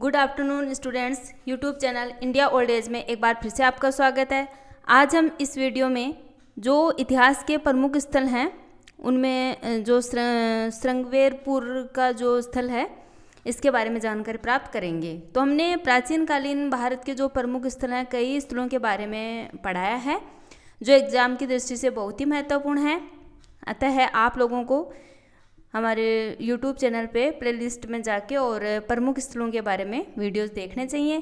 good afternoon students YouTube channel India old age में एक बार फिर से आपका स्वागत है आज हम इस वीडियो में जो इतिहास के प्रमुख स्थल हैं उनमें जो श्रृंगवेरपुर का जो स्थल है इसके बारे में जानकारी प्राप्त करेंगे तो हमने प्राचीन कालीन भारत के जो प्रमुख स्थल हैं कई स्थलों के बारे में पढ़ाया है जो एग्ज़ाम की दृष्टि से बहुत ही महत्वपूर्ण है अतः आप लोगों को हमारे यूट्यूब चैनल पे प्लेलिस्ट में जाके और प्रमुख स्थलों के बारे में वीडियोस देखने चाहिए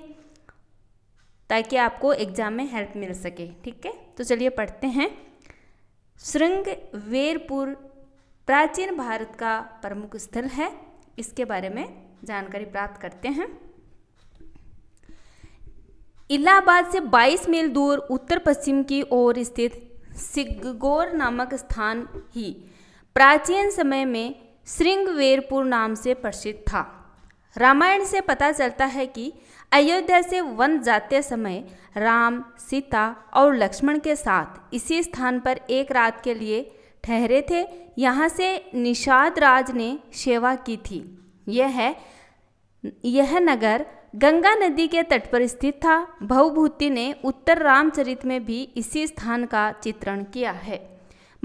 ताकि आपको एग्ज़ाम में हेल्प मिल सके ठीक है तो चलिए पढ़ते हैं श्रृंग वेरपुर प्राचीन भारत का प्रमुख स्थल है इसके बारे में जानकारी प्राप्त करते हैं इलाहाबाद से 22 मील दूर उत्तर पश्चिम की ओर स्थित सिगोर नामक स्थान ही प्राचीन समय में श्रृंगवेरपुर नाम से प्रसिद्ध था रामायण से पता चलता है कि अयोध्या से वन जाते समय राम सीता और लक्ष्मण के साथ इसी स्थान पर एक रात के लिए ठहरे थे यहाँ से निषाद राज ने सेवा की थी यह है यह नगर गंगा नदी के तट पर स्थित था भवभूति ने उत्तर रामचरित में भी इसी स्थान का चित्रण किया है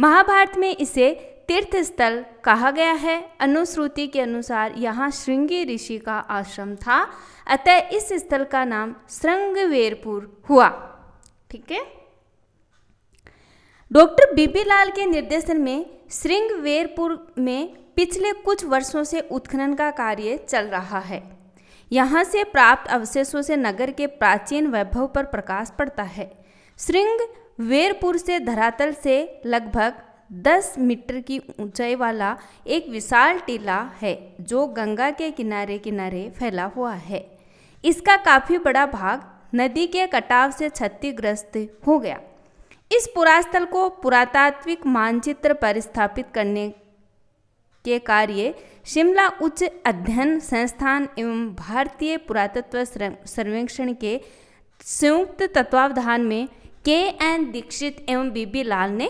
महाभारत में इसे तीर्थ स्थल कहा गया है अनुश्रुति के अनुसार यहाँ श्रृंगी ऋषि का आश्रम था अतः इस स्थल का नाम श्रृंगवेरपुर हुआ ठीक है डॉक्टर बीबी लाल के निर्देशन में श्रृंगवेरपुर में पिछले कुछ वर्षों से उत्खनन का कार्य चल रहा है यहाँ से प्राप्त अवशेषों से नगर के प्राचीन वैभव पर प्रकाश पड़ता है श्रृंग वेरपुर से धरातल से लगभग 10 मीटर की ऊंचाई वाला एक विशाल टीला है जो गंगा के किनारे किनारे फैला हुआ है इसका काफ़ी बड़ा भाग नदी के कटाव से क्षतिग्रस्त हो गया इस पुरास्थल को पुरातात्विक मानचित्र पर स्थापित करने के कार्य शिमला उच्च अध्ययन संस्थान एवं भारतीय पुरातत्व सर्वेक्षण के संयुक्त तत्वावधान में के एन दीक्षित एवं बीबी लाल ने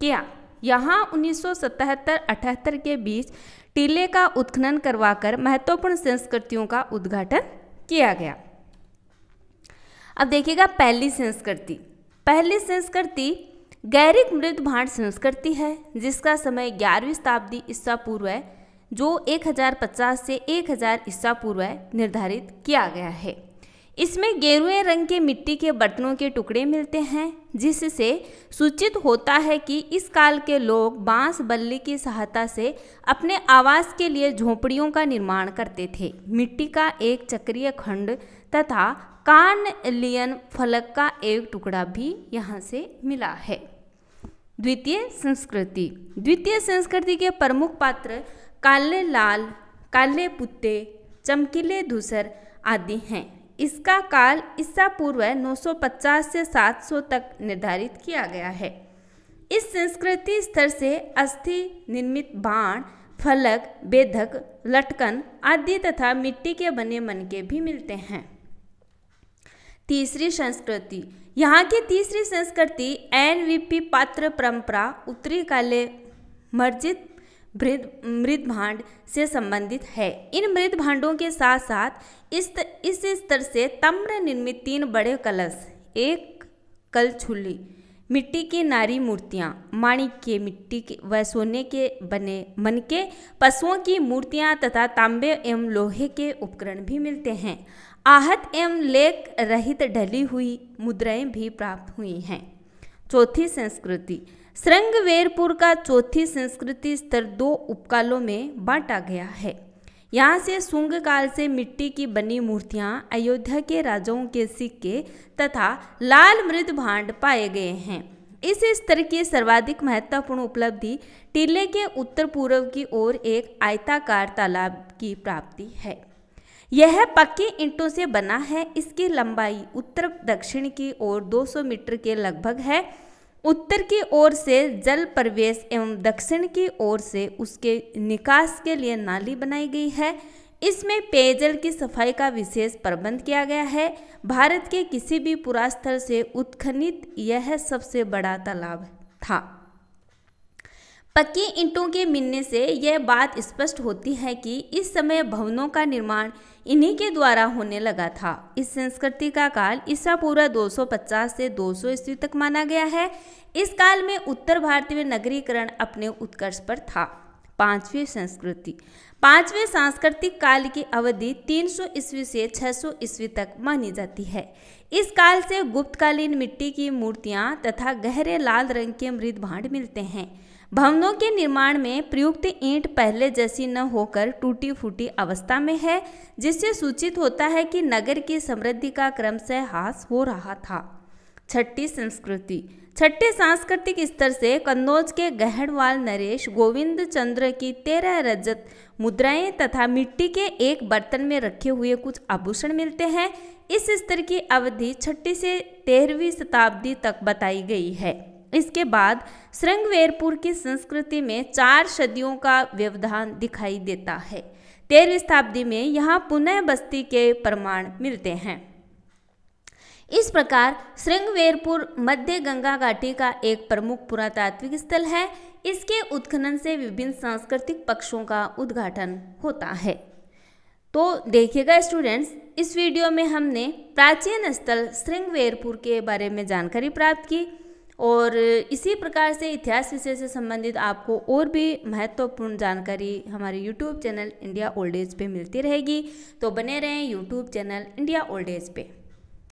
किया यहाँ 1977-78 के बीच टीले का उत्खनन करवाकर महत्वपूर्ण संस्कृतियों का उद्घाटन किया गया अब देखिएगा पहली संस्कृति पहली संस्कृति गैरिक मृद भांड संस्कृति है जिसका समय ग्यारहवीं शताब्दी ईसा पूर्व है जो 1050 से 1000 ईसा पूर्व निर्धारित किया गया है इसमें गेरुए रंग के मिट्टी के बर्तनों के टुकड़े मिलते हैं जिससे सूचित होता है कि इस काल के लोग बांस बल्ली की सहायता से अपने आवास के लिए झोपड़ियों का निर्माण करते थे मिट्टी का एक चक्रीय खंड तथा कान लियन फलक का एक टुकड़ा भी यहाँ से मिला है द्वितीय संस्कृति द्वितीय संस्कृति के प्रमुख पात्र काले लाल काले पुत्ते चमकीले धूसर आदि हैं इसका काल ईसा पूर्व 950 से 700 तक निर्धारित किया गया है इस संस्कृति स्तर से अस्थि निर्मित बाण फलक बेधक लटकन आदि तथा मिट्टी के बने मनके भी मिलते हैं तीसरी संस्कृति यहाँ की तीसरी संस्कृति एन पात्र परंपरा उत्तरी काले मर्जित मृद भांड से संबंधित है इन मृद भांडों के साथ साथ इस इस स्तर से तम्र निर्मित तीन बड़े कलश एक छुली मिट्टी की नारी मूर्तियाँ माणिक के मिट्टी के व सोने के बने मन के पशुओं की मूर्तियाँ तथा तांबे एवं लोहे के उपकरण भी मिलते हैं आहत एवं लेख रहित ढली हुई मुद्राएं भी प्राप्त हुई हैं चौथी संस्कृति श्रृंगवेरपुर का चौथी संस्कृति स्तर दो उपकालों में बांटा गया है यहाँ से शुंग काल से मिट्टी की बनी मूर्तियाँ अयोध्या के राजाओं के सिक्के तथा लाल मृद भांड पाए गए हैं इस स्तर की सर्वाधिक महत्वपूर्ण उपलब्धि टीले के उत्तर पूर्व की ओर एक आयताकार तालाब की प्राप्ति है यह पक्के ईंटों से बना है इसकी लंबाई उत्तर दक्षिण की ओर 200 मीटर के लगभग है उत्तर की ओर से जल प्रवेश एवं दक्षिण की ओर से उसके निकास के लिए नाली बनाई गई है इसमें पेयजल की सफाई का विशेष प्रबंध किया गया है भारत के किसी भी पुरास्थल से उत्खनित यह सबसे बड़ा तालाब था पक्की ईंटों के मिलने से यह बात स्पष्ट होती है कि इस समय भवनों का निर्माण इन्हीं के द्वारा होने लगा था इस संस्कृति का काल ईसा पूर्व 250 से 200 ईस्वी तक माना गया है इस काल में उत्तर भारतीय नगरीकरण अपने उत्कर्ष पर था पांचवी संस्कृति पांचवें सांस्कृतिक काल की अवधि 300 ईस्वी से 600 ईस्वी तक मानी जाती है इस काल से गुप्तकालीन मिट्टी की मूर्तियां तथा गहरे लाल रंग के मृद भांड मिलते हैं भवनों के निर्माण में प्रयुक्त ईंट पहले जैसी न होकर टूटी फूटी अवस्था में है जिससे सूचित होता है कि नगर की समृद्धि का से हास हो रहा था छठी संस्कृति छठे सांस्कृतिक स्तर से कन्नौज के गहड़वाल नरेश गोविंद चंद्र की तेरह रजत मुद्राएं तथा मिट्टी के एक बर्तन में रखे हुए कुछ आभूषण मिलते हैं इस स्तर की अवधि छठी से तेरहवीं शताब्दी तक बताई गई है इसके बाद श्रृंगवेरपुर की संस्कृति में चार सदियों का व्यवधान दिखाई देता है तेरहवीं शताब्दी में यहाँ पुनः बस्ती के प्रमाण मिलते हैं इस प्रकार श्रृंगवेरपुर मध्य गंगा घाटी का एक प्रमुख पुरातात्विक स्थल है इसके उत्खनन से विभिन्न सांस्कृतिक पक्षों का उद्घाटन होता है तो देखिएगा स्टूडेंट्स इस वीडियो में हमने प्राचीन स्थल श्रृंगवेरपुर के बारे में जानकारी प्राप्त की और इसी प्रकार से इतिहास विषय से संबंधित आपको और भी महत्वपूर्ण जानकारी हमारे YouTube channel India old age पे मिलती रहेगी तो बने रहें YouTube channel India old age पे